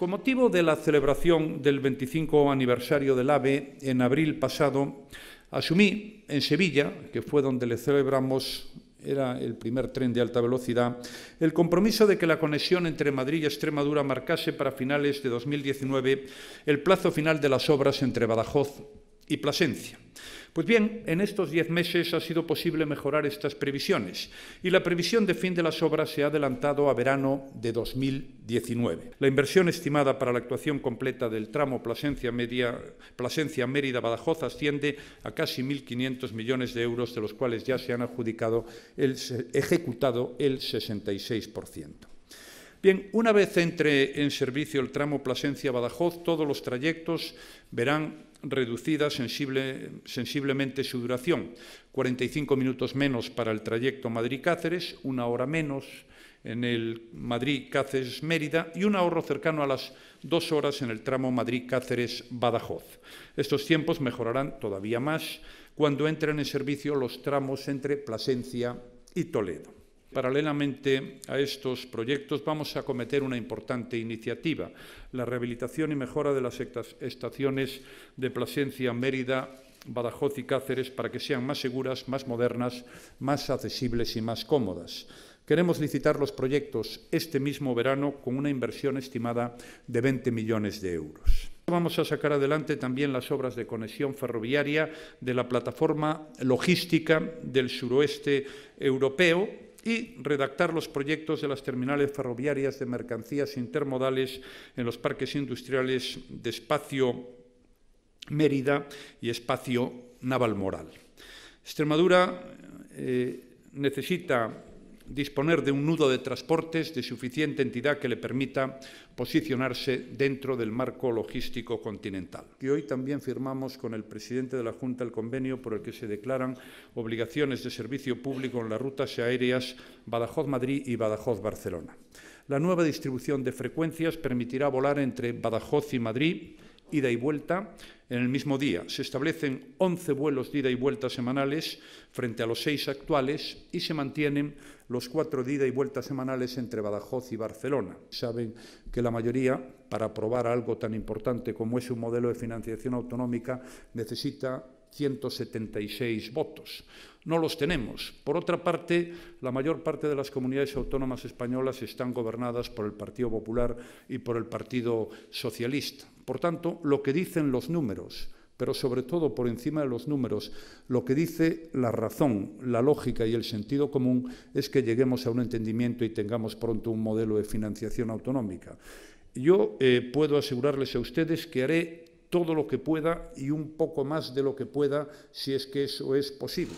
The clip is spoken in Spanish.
Con motivo de la celebración del 25 aniversario del AVE, en abril pasado, asumí en Sevilla, que fue donde le celebramos, era el primer tren de alta velocidad, el compromiso de que la conexión entre Madrid y Extremadura marcase para finales de 2019 el plazo final de las obras entre Badajoz y Plasencia. Pues bien, en estos diez meses ha sido posible mejorar estas previsiones y la previsión de fin de las obras se ha adelantado a verano de 2019. La inversión estimada para la actuación completa del tramo Plasencia-Mérida-Badajoz asciende a casi 1.500 millones de euros, de los cuales ya se han adjudicado el, ejecutado el 66%. Bien, una vez entre en servicio el tramo Plasencia-Badajoz, todos los trayectos verán reducida sensiblemente su duración. 45 minutos menos para el trayecto Madrid-Cáceres, una hora menos en el Madrid-Cáceres-Mérida y un ahorro cercano a las dos horas en el tramo Madrid-Cáceres-Badajoz. Estos tiempos mejorarán todavía más cuando entren en servicio los tramos entre Plasencia y Toledo. Paralelamente a estos proyectos vamos a acometer una importante iniciativa, la rehabilitación y mejora de las estaciones de Plasencia, Mérida, Badajoz y Cáceres para que sean más seguras, más modernas, más accesibles y más cómodas. Queremos licitar los proyectos este mismo verano con una inversión estimada de 20 millones de euros. Vamos a sacar adelante también las obras de conexión ferroviaria de la plataforma logística del suroeste europeo, y redactar los proyectos de las terminales ferroviarias de mercancías intermodales en los parques industriales de espacio Mérida y espacio Navalmoral. Extremadura eh, necesita disponer de un nudo de transportes de suficiente entidad que le permita posicionarse dentro del marco logístico continental. Y hoy también firmamos con el presidente de la Junta el convenio por el que se declaran obligaciones de servicio público en las rutas aéreas Badajoz-Madrid y Badajoz-Barcelona. La nueva distribución de frecuencias permitirá volar entre Badajoz y Madrid, ida y vuelta en el mismo día. Se establecen 11 vuelos de ida y vuelta semanales frente a los seis actuales y se mantienen los cuatro de ida y vuelta semanales entre Badajoz y Barcelona. Saben que la mayoría, para aprobar algo tan importante como es un modelo de financiación autonómica, necesita 176 votos. No los tenemos. Por otra parte, la mayor parte de las comunidades autónomas españolas están gobernadas por el Partido Popular y por el Partido Socialista. Por tanto, lo que dicen los números, pero sobre todo por encima de los números, lo que dice la razón, la lógica y el sentido común es que lleguemos a un entendimiento y tengamos pronto un modelo de financiación autonómica. Yo eh, puedo asegurarles a ustedes que haré todo lo que pueda y un poco más de lo que pueda si es que eso es posible.